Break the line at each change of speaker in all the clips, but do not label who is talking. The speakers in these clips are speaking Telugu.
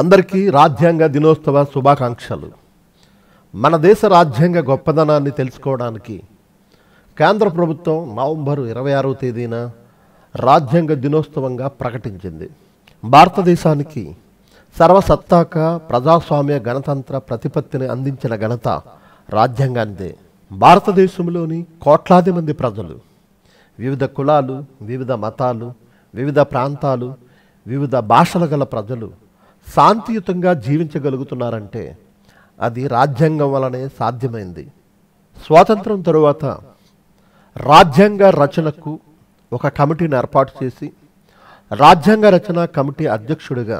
అందరికీ రాజ్యాంగ దినోత్సవ శుభాకాంక్షలు మన దేశ రాజ్యాంగ గొప్పదనాన్ని తెలుసుకోవడానికి కేంద్ర ప్రభుత్వం నవంబర్ ఇరవై ఆరవ తేదీన రాజ్యాంగ దినోత్సవంగా ప్రకటించింది భారతదేశానికి సర్వసత్తాక ప్రజాస్వామ్య గణతంత్ర ప్రతిపత్తిని అందించిన ఘనత రాజ్యాంగానిదే భారతదేశంలోని కోట్లాది మంది ప్రజలు వివిధ కులాలు వివిధ మతాలు వివిధ ప్రాంతాలు వివిధ భాషలు గల ప్రజలు శాంతియుతంగా జీవించగలుగుతున్నారంటే అది రాజ్యాంగం వలనే సాధ్యమైంది స్వాతంత్రం తరువాత రాజ్యాంగ రచనకు ఒక కమిటీని ఏర్పాటు చేసి రాజ్యాంగ రచన కమిటీ అధ్యక్షుడిగా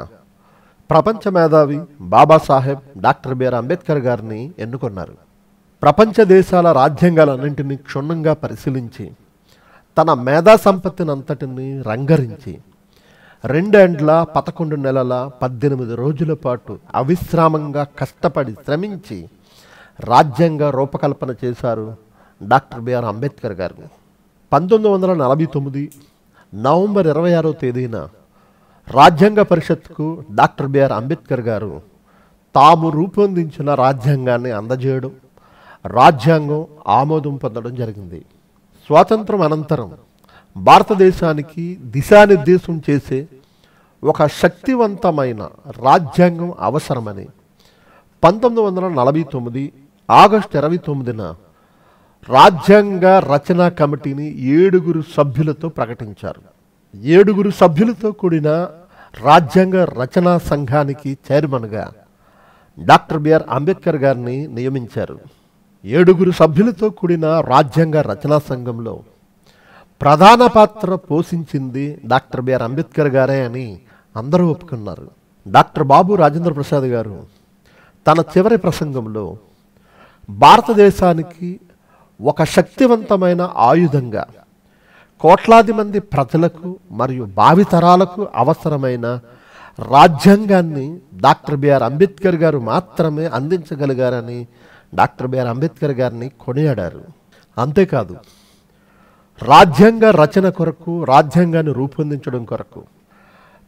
ప్రపంచ మేధావి బాబాసాహెబ్ డాక్టర్ బిఆర్ అంబేద్కర్ గారిని ఎన్నుకున్నారు ప్రపంచ దేశాల రాజ్యాంగాలన్నింటినీ క్షుణ్ణంగా పరిశీలించి తన మేధా సంపత్తిని రంగరించి రెండేండ్ల పదకొండు నెలల పద్దెనిమిది రోజుల పాటు అవిశ్రామంగా కష్టపడి శ్రమించి రాజ్యాంగ రూపకల్పన చేశారు డాక్టర్ బిఆర్ అంబేద్కర్ గారు పంతొమ్మిది వందల నలభై తొమ్మిది నవంబర్ ఇరవై ఆరో తేదీన రాజ్యాంగ పరిషత్కు డాక్టర్ బిఆర్ అంబేద్కర్ గారు తాము రూపొందించిన రాజ్యాంగాన్ని అందజేయడం రాజ్యాంగం ఆమోదం పొందడం జరిగింది స్వాతంత్రం అనంతరం భారతదేశానికి దిశానిర్దేశం చేసే ఒక శక్తివంతమైన రాజ్యాంగం అవసరమని పంతొమ్మిది వందల నలభై తొమ్మిది ఆగస్టు ఇరవై తొమ్మిదిన రాజ్యాంగ రచనా కమిటీని ఏడుగురు సభ్యులతో ప్రకటించారు ఏడుగురు సభ్యులతో కూడిన రాజ్యాంగ రచనా సంఘానికి చైర్మన్గా డాక్టర్ బిఆర్ అంబేద్కర్ గారిని నియమించారు ఏడుగురు సభ్యులతో కూడిన రాజ్యాంగ రచనా సంఘంలో ప్రధాన పాత్ర పోషించింది డాక్టర్ బిఆర్ అంబేద్కర్ గారే అని అందరూ ఒప్పుకున్నారు డాక్టర్ బాబు రాజేంద్ర ప్రసాద్ గారు తన చివరి ప్రసంగంలో భారతదేశానికి ఒక శక్తివంతమైన ఆయుధంగా కోట్లాది మంది ప్రజలకు మరియు భావితరాలకు అవసరమైన రాజ్యాంగాన్ని డాక్టర్ బిఆర్ అంబేద్కర్ గారు మాత్రమే అందించగలిగారని డాక్టర్ బిఆర్ అంబేద్కర్ గారిని కొనియాడారు అంతేకాదు రాజ్యాంగ రచన కొరకు రాజ్యాంగాన్ని రూపొందించడం కొరకు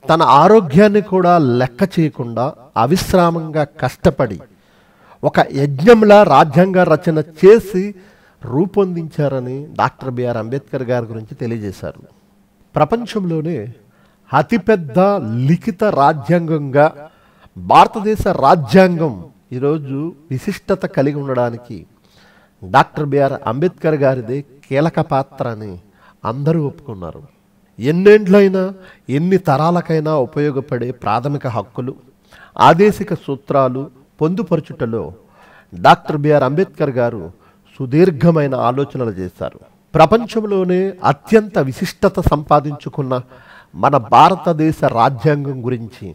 తన ఆరోగ్యాన్ని కూడా లెక్క చేయకుండా అవిశ్రామంగా కష్టపడి ఒక యజ్ఞంలా రాజ్యాంగ రచన చేసి రూపొందించారని డాక్టర్ బిఆర్ అంబేద్కర్ గారి గురించి తెలియజేశారు ప్రపంచంలోనే అతిపెద్ద లిఖిత రాజ్యాంగంగా భారతదేశ రాజ్యాంగం ఈరోజు విశిష్టత కలిగి ఉండడానికి డాక్టర్ బిఆర్ అంబేద్కర్ గారిదే కీలక పాత్ర అని అందరూ ఒప్పుకున్నారు ఎన్నేండ్లైనా ఎన్ని తరాలకైనా ఉపయోగపడే ప్రాథమిక హక్కులు ఆదేశిక సూత్రాలు పొందుపరచుటలో డాక్టర్ బిఆర్ అంబేద్కర్ గారు సుదీర్ఘమైన ఆలోచనలు చేశారు ప్రపంచంలోనే అత్యంత విశిష్టత సంపాదించుకున్న మన భారతదేశ రాజ్యాంగం గురించి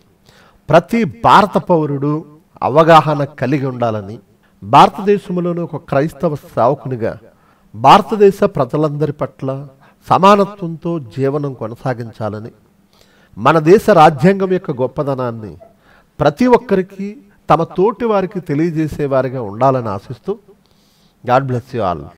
ప్రతి భారత పౌరుడు అవగాహన కలిగి ఉండాలని భారతదేశంలోని ఒక క్రైస్తవ సేవకునిగా భారతదేశ ప్రజలందరి పట్ల సమానత్వంతో జీవనం కొనసాగించాలని మన దేశ రాజ్యాంగం యొక్క గొప్పదనాన్ని ప్రతి ఒక్కరికి తమ తోటి వారికి తెలియజేసేవారిగా ఉండాలని ఆశిస్తూ గాడ్ బ్లెస్ యూ ఆల్